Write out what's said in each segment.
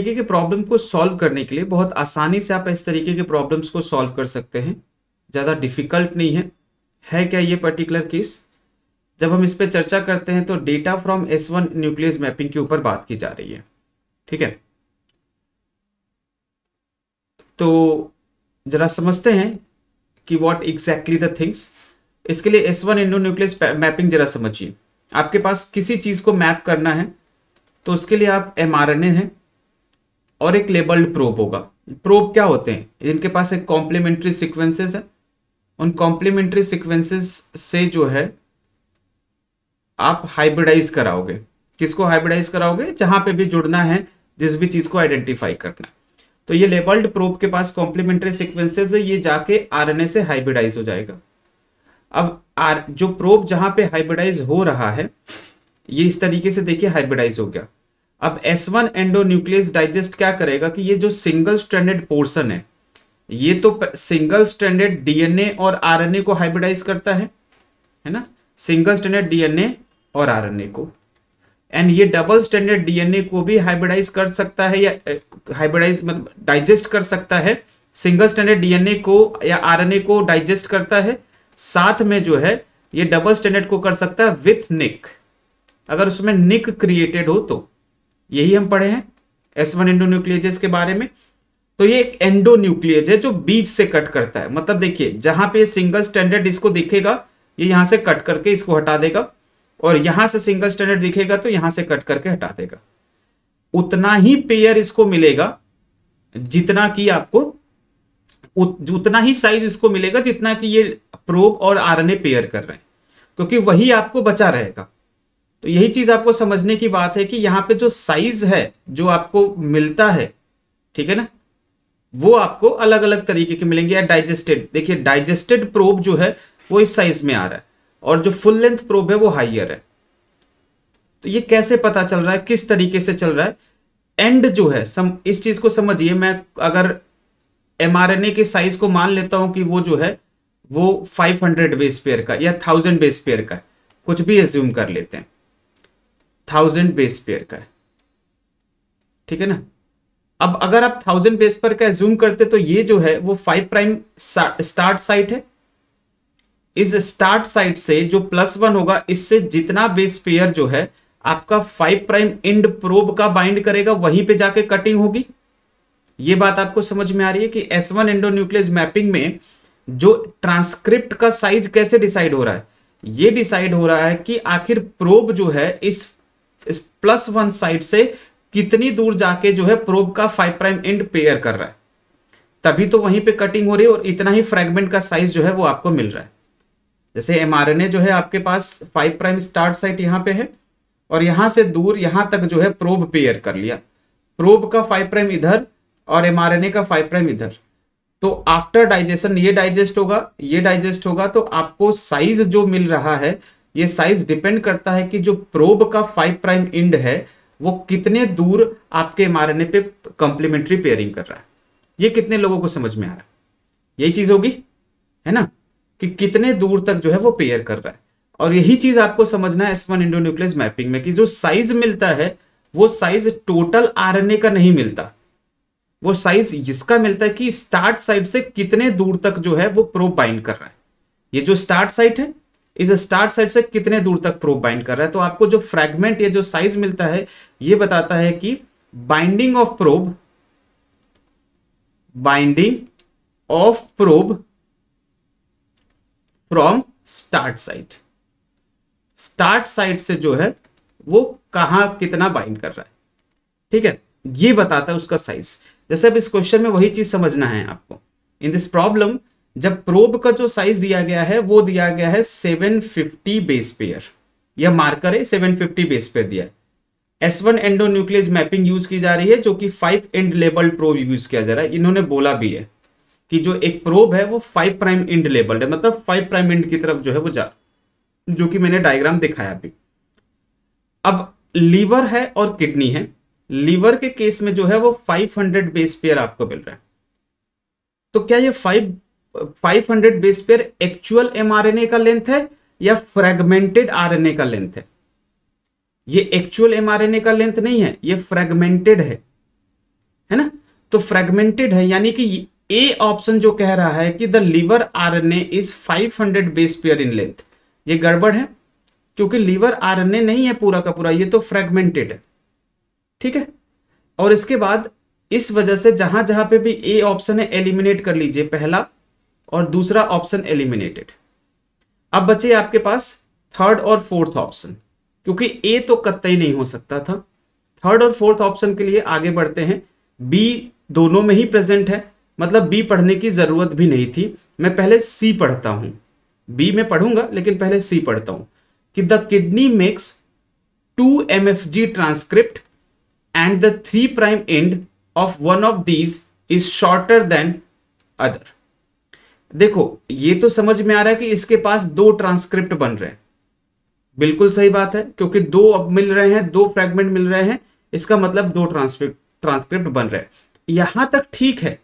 तरीके के प्रॉब्लम को सॉल्व करने के लिए बहुत आसानी से आप इस तरीके के प्रॉब्लम्स को सॉल्व कर सकते हैं ज़्यादा डिफिकल्ट नहीं है है क्या ये पर्टिकुलर केस जब हम इस पर चर्चा करते हैं तो data from S one nuclease mapping के ऊपर बात की जा रही है ठीक है तो जरा समझते हैं कि वॉट एग्जैक्टली द थिंग्स इसके लिए S one endonuclease mapping जरा समझिए आपके पास किसी चीज़ को मैप करना है तो उसके लिए आप एम आर एन ए हैं और एक लेबल्ड प्रोब होगा प्रोब क्या होते हैं इनके पास एक कॉम्प्लीमेंट्री सिक्वेंसेज है उन कॉम्प्लीमेंट्री सिक्वेंसेस से जो है आप हाइब्रिडाइज कराओगे किसको हाइब्रिडाइज कराओगे जहां पे भी जुड़ना है जिस भी चीज को आइडेंटिफाई करना है तो ये लेबल्ड प्रोब के पास कॉम्प्लीमेंट्री सिक्वेंसेज है ये जाके आरएनए से हाइब्रिडाइज हो जाएगा अब आर जो प्रोब जहां पे हाइब्रिडाइज हो रहा है ये इस तरीके से देखिए हाइब्रिडाइज हो गया अब S1 वन एंडोन्यूक्लियस डाइजेस्ट क्या करेगा कि ये जो सिंगल स्टैंडर्ड पोर्शन है ये तो सिंगल स्टैंडर्ड डीएनए और आरएनए को हाइब्रिडाइज करता है है ना सिंगल स्टैंडर्ड डीएनए और आरएनए को एंड ये डबल स्टैंडर्ड डीएनए को भी हाइब्रिडाइज कर सकता है या हाइब्रिडाइज मतलब डाइजेस्ट कर सकता है सिंगल स्टैंडर्ड डीएनए को या आरएनए को डाइजेस्ट करता है साथ में जो है ये डबल स्टैंडर्ड को कर सकता है विथ निक अगर उसमें निक क्रिएटेड हो तो यही हम पढ़े हैं एस वन एंडोन्यूक्लियजेस के बारे में तो ये एक एंडोन्यूक्लियज है जो बीच से कट करता है मतलब देखिए जहां पे सिंगल स्टैंडर्ड इसको दिखेगा ये यहां से कट करके इसको हटा देगा और यहां से सिंगल स्टैंडर्ड दिखेगा तो यहां से कट करके हटा देगा उतना ही पेयर इसको मिलेगा जितना कि आपको उत, उतना ही साइज इसको मिलेगा जितना कि ये प्रोब और आरएनए पेयर कर रहे हैं क्योंकि वही आपको बचा रहेगा तो यही चीज आपको समझने की बात है कि यहां पे जो साइज है जो आपको मिलता है ठीक है ना वो आपको अलग अलग तरीके के मिलेंगे या डाइजेस्टेड देखिए डाइजेस्टेड प्रोब जो है वो इस साइज में आ रहा है और जो फुल लेंथ प्रोब है वो हाइयर है तो ये कैसे पता चल रहा है किस तरीके से चल रहा है एंड जो है सम इस चीज को समझिए मैं अगर एम के साइज को मान लेता हूं कि वो जो है वो 500 बेस पेयर का या 1000 बेस पेयर का कुछ भी एज्यूम कर लेते हैं थाउजेंड बेस पेयर का है ठीक है ना अब अगर आप थाउजेंड बेस पर का जूम करते तो ये जो है वो फाइव प्राइम स्टार्ट साइट है इस स्टार्ट साइट से जो प्लस वन होगा इससे जितना बेस पेयर जो है आपका फाइव प्राइम इंड प्रोब का बाइंड करेगा वहीं पे जाके कटिंग होगी ये बात आपको समझ में आ रही है कि S one endonuclease mapping में जो ट्रांसक्रिप्ट का साइज कैसे डिसाइड हो रहा है ये डिसाइड हो रहा है कि आखिर प्रोब जो है इस इस प्लस वन साइड से कितनी दूर जाके जो है प्रोब का फाइव प्राइम एंड पेयर कर रहा है तभी तो वहीं पे कटिंग हो रही है और इतना ही फ्रेगमेंट का साइज जो है वो आपको मिल रहा है जैसे एम जो है आपके पास फाइव प्राइम स्टार्ट साइट यहाँ पे है और यहां से दूर यहां तक जो है प्रोब पेयर कर लिया प्रोब का फाइव प्राइम इधर और एम का फाइव प्राइम इधर तो आफ्टर डाइजेशन ये डाइजेस्ट होगा ये डाइजेस्ट होगा तो आपको साइज जो मिल रहा है ये साइज डिपेंड करता है कि जो प्रोब का फाइव प्राइम इंड है वो कितने दूर आपके मारने पे कंप्लीमेंट्री पेयरिंग कर रहा है ये कितने लोगों को समझ में आ रहा है यही चीज होगी है ना कि कितने दूर तक जो है वो पेयर कर रहा है और यही चीज आपको समझना है एस वन इंडोन्यूक्लियस मैपिंग में कि जो साइज मिलता है वो साइज टोटल ए का नहीं मिलता वो साइज इसका मिलता है कि स्टार्ट साइड से कितने दूर तक जो है वो प्रोब बाइंड कर रहा है ये जो स्टार्ट साइट है इस स्टार्ट साइड से कितने दूर तक प्रोब बाइंड कर रहा है तो आपको जो फ्रैगमेंट या जो साइज मिलता है यह बताता है कि binding of probe binding of probe from start site start side से जो है वो कहां कितना बाइंड कर रहा है ठीक है ये बताता है उसका साइज जैसे अब इस क्वेश्चन में वही चीज समझना है आपको इन दिस प्रॉब्लम जब प्रोब का जो साइज दिया गया है वो दिया गया है 750 बेस पेयर यह मार्कर है 750 बेस पेयर दिया है S one endonuclease mapping use की जा रही है जो कि five end label probe use किया जा रहा है इन्होंने बोला भी है कि जो एक प्रोब है वो फाइव प्राइम इंड लेबल्ड है मतलब फाइव प्राइम इंड की तरफ जो है वो जा जो कि मैंने डायग्राम दिखाया अभी अब लीवर है और किडनी है लीवर के केस में जो है वो 500 बेस पेयर आपको मिल रहा है तो क्या ये five 500 base pair actual mRNA का लेंथ है या फ्रेगमेंटेड आरएनए का लेंथ है ये एक्चुअल एमआरएनए का लेंथ नहीं है ये फ्रेगमेंटेड है है ना तो फ्रेगमेंटेड है यानी कि ए ऑप्शन जो कह रहा है कि the liver RNA is 500 base pair in length ये गड़बड़ है क्योंकि लीवर आरएनए नहीं है पूरा का पूरा ये तो फ्रेगमेंटेड है ठीक है और इसके बाद इस वजह से जहां जहां पे भी ए ऑप्शन है एलिमिनेट कर लीजिए पहला और दूसरा ऑप्शन एलिमिनेटेड अब बचे आपके पास थर्ड और फोर्थ ऑप्शन क्योंकि ए तो कतई नहीं हो सकता था थर्ड और फोर्थ ऑप्शन के लिए आगे बढ़ते हैं बी दोनों में ही प्रेजेंट है मतलब बी पढ़ने की ज़रूरत भी नहीं थी मैं पहले सी पढ़ता हूँ बी में पढ़ूंगा लेकिन पहले सी पढ़ता हूँ कि the kidney makes two M F G transcript and the three prime end of one of these is shorter than other देखो ये तो समझ में आ रहा है कि इसके पास दो ट्रांसक्रिप्ट बन रहे हैं बिल्कुल सही बात है क्योंकि दो अब मिल रहे हैं दो फ्रेगमेंट मिल रहे हैं इसका मतलब दो ट्रांसक्रिप्ट ट्रांसक्रिप्ट बन रहे हैं यहां तक ठीक है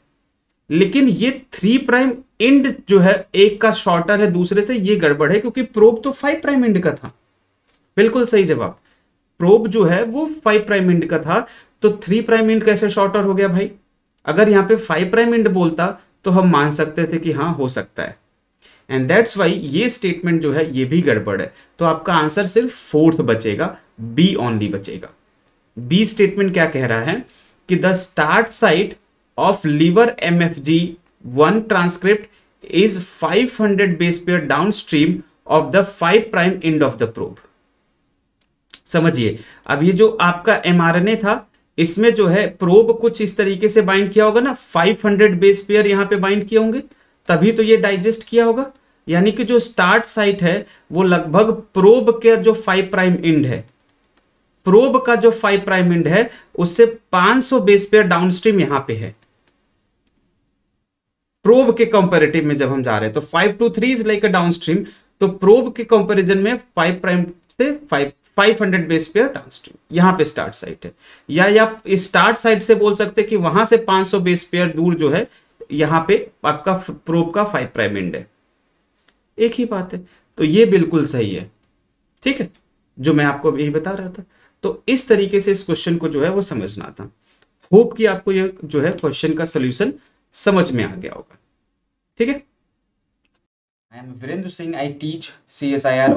लेकिन ये थ्री प्राइम इंड जो है एक का शॉर्टर है दूसरे से ये गड़बड़ है क्योंकि प्रोब तो फाइव प्राइम इंड का था बिल्कुल सही जवाब प्रोब जो है वो फाइव प्राइम इंड का था तो थ्री प्राइम इंड कैसे शॉर्टर हो गया भाई अगर यहां पे फाइव प्राइम इंड बोलता तो हम मान सकते थे कि हाँ हो सकता है एंड दैट्स वाई ये स्टेटमेंट जो है ये भी गड़बड़ है तो आपका आंसर सिर्फ फोर्थ बचेगा बी ओनली बचेगा बी स्टेटमेंट क्या कह रहा है कि the start site of liver M F G one transcript is 500 base pair downstream of the five prime end of the probe समझिए अब ये जो आपका ए था इसमें जो है प्रोब कुछ इस तरीके से बाइंड किया होगा ना 500 बेस पेयर यहाँ पे बाइंड किए होंगे तभी तो ये डाइजेस्ट किया होगा यानी कि जो स्टार्ट साइट है वो लगभग प्रोब के जो फाइव प्राइम इंड है प्रोब का जो फाइव प्राइम इंड है उससे 500 बेस पेयर डाउनस्ट्रीम यहां पे है प्रोब के कंपेरेटिव में जब हम जा रहे हैं तो five to three is like a stream तो प्रोब के कंपेरिजन में फाइव प्राइम से फाइव फाइव हंड्रेड बेस पे डाउनस्ट्रीम यहाँ पे स्टार्ट साइट है या, या आप स्टार्ट साइट से बोल सकते हैं कि वहां से 500 बेस पेयर दूर जो है यहाँ पे आपका प्रोब का फाइव प्राइम एंड है एक ही बात है तो ये बिल्कुल सही है ठीक है जो मैं आपको यही बता रहा था तो इस तरीके से इस क्वेश्चन को जो है वो समझना था होप कि आपको ये जो है क्वेश्चन का सोल्यूशन समझ में आ गया होगा ठीक है I am Virendra Singh I teach C S I are